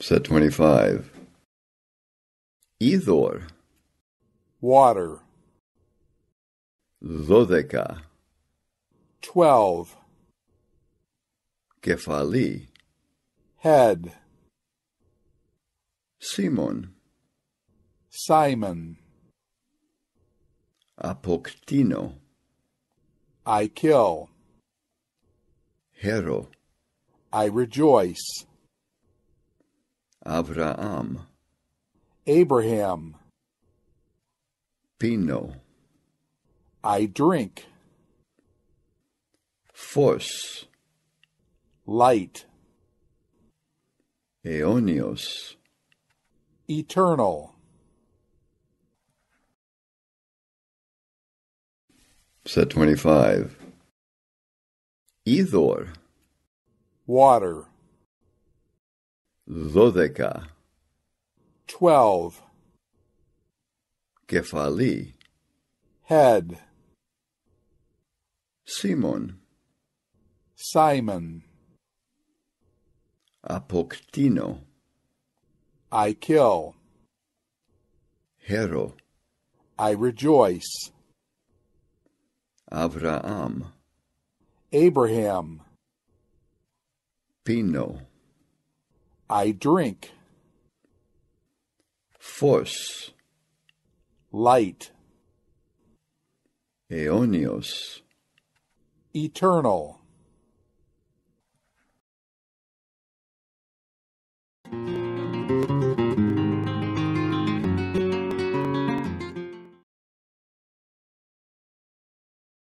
Set 25. Ethor. Water. Zodeka. Twelve. Kefali. Head. Simon. Simon. Apoktino. I kill. Hero. I rejoice. Abraham. Abraham. Pino. I drink. Force. Light. Aeonios. Eternal. Set 25. Ethor. Water. Zodeka. Twelve. Kefali. Head. Simon. Simon. Apoktino. I kill. Hero. I rejoice. Avraham. Abraham. Pino. I drink. Force. Light. Eonios. Eternal.